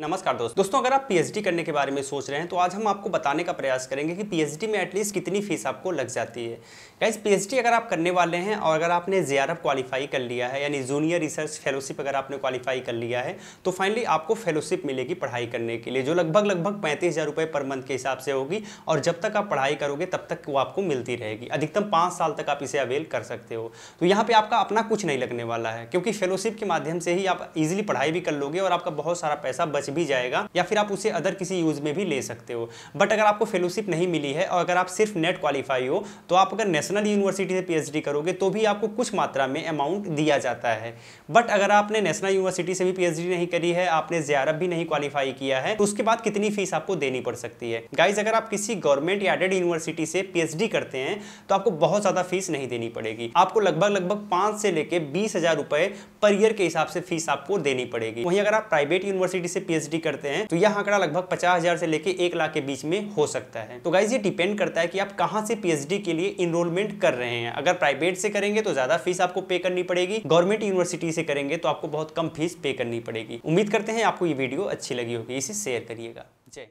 नमस्कार दोस्तों दोस्तों अगर आप पीएचडी करने के बारे में सोच रहे हैं तो आज हम आपको बताने का प्रयास करेंगे कि पीएचडी में एटलीस्ट कितनी फीस आपको लग जाती है गाइज पीएचडी अगर आप करने वाले हैं और अगर आपने जे क्वालिफाई कर लिया है यानी जूनियर रिसर्च फेलोशिप अगर आपने क्वालिफाई कर लिया है तो फाइनली आपको फेलोशिप मिलेगी पढ़ाई करने के लिए जो लगभग लगभग पैंतीस पर मंथ के हिसाब से होगी और जब तक आप पढ़ाई करोगे तब तक वो आपको मिलती रहेगी अधिकतम पाँच साल तक आप इसे अवेल कर सकते हो तो यहाँ पर आपका अपना कुछ नहीं लगने वाला है क्योंकि फेलोशिप के माध्यम से ही आप ईजिली पढ़ाई भी कर लोगे और आपका बहुत सारा पैसा बच भी जाएगा या फिर आप उसे अदर किसी यूज़ में भी ले सकते हो बट अगर आपको फेलोशिप नहीं मिली है और अगर आप सिर्फ नेट क्वालिफाई हो तो आप अगर नेशनल यूनिवर्सिटी से पी करोगे तो भी आपको कुछ मात्रा में अमाउंट दिया जाता है बट अगर आपने नेशनल यूनिवर्सिटी से भी पी नहीं करी है आपने ज्यारत भी नहीं क्वालिफाई किया है तो उसके बाद कितनी फीस आपको देनी पड़ सकती है गाइज अगर आप किसी गवर्नमेंट या एडेड यूनिवर्सिटी से पी करते हैं तो आपको बहुत ज़्यादा फीस नहीं देनी पड़ेगी आपको लगभग लगभग पांच से लेकर बीस हजार रुपए पर ईयर के हिसाब से फीस आपको देनी पड़ेगी वहीं अगर आप प्राइवेट यूनिवर्सिटी से पी पीएचडी करते हैं तो यह आंकड़ा लगभग पचास हजार से लेकर एक लाख के बीच में हो सकता है तो गाइज ये डिपेंड करता है कि आप कहाँ से पीएचडी के लिए इनरोलमेंट कर रहे हैं अगर प्राइवेट से करेंगे तो ज्यादा फीस आपको पे करनी पड़ेगी गवर्नमेंट यूनिवर्सिटी से करेंगे तो आपको बहुत कम फीस पे करनी पड़ेगी उम्मीद करते हैं आपको ये वीडियो अच्छी लगी होगी इसे शेयर करिएगा जय